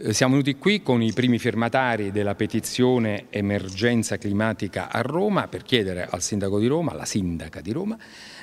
Eh, siamo venuti qui con i primi firmatari della petizione Emergenza climatica a Roma per chiedere al sindaco di Roma, alla sindaca di Roma,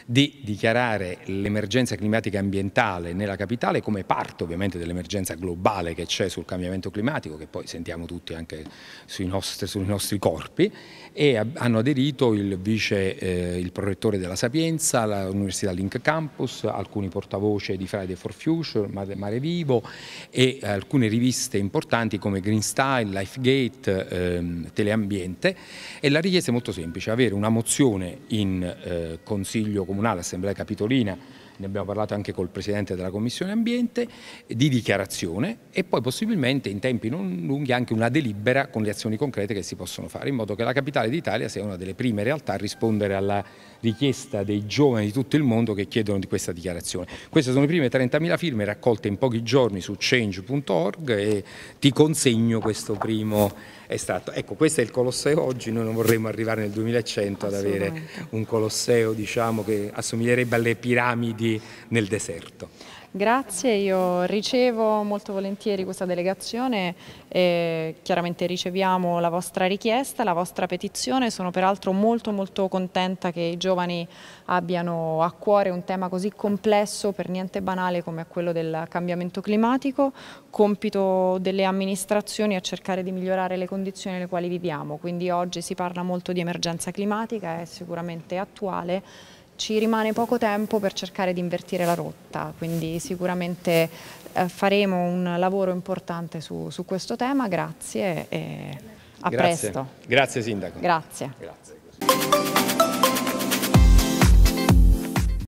di dichiarare l'emergenza climatica ambientale nella capitale come parte ovviamente dell'emergenza globale che c'è sul cambiamento climatico, che poi sentiamo tutti anche sui nostri, sui nostri corpi, e hanno aderito il vice, eh, il prorettore della Sapienza, l'Università Link Campus, alcuni portavoce di Friday for Future, Mare Vivo e alcune riviste riviste importanti come Green Style, Lifegate, ehm, Teleambiente e la richiesta è molto semplice, avere una mozione in eh, Consiglio Comunale, Assemblea Capitolina ne abbiamo parlato anche col Presidente della Commissione Ambiente, di dichiarazione e poi possibilmente in tempi non lunghi anche una delibera con le azioni concrete che si possono fare, in modo che la capitale d'Italia sia una delle prime realtà a rispondere alla richiesta dei giovani di tutto il mondo che chiedono di questa dichiarazione. Queste sono le prime 30.000 firme raccolte in pochi giorni su change.org e ti consegno questo primo estratto. Ecco, questo è il Colosseo oggi, noi non vorremmo arrivare nel 2100 ad avere un Colosseo diciamo, che assomiglierebbe alle piramidi profughi nel deserto. Grazie, io ricevo molto volentieri questa delegazione, eh, chiaramente riceviamo la vostra richiesta, la vostra petizione, sono peraltro molto molto contenta che i giovani abbiano a cuore un tema così complesso, per niente banale come quello del cambiamento climatico, compito delle amministrazioni è cercare di migliorare le condizioni nelle quali viviamo, quindi oggi si parla molto di emergenza climatica, è sicuramente attuale ci rimane poco tempo per cercare di invertire la rotta, quindi sicuramente eh, faremo un lavoro importante su, su questo tema, grazie e a grazie. presto. Grazie Sindaco. grazie. grazie.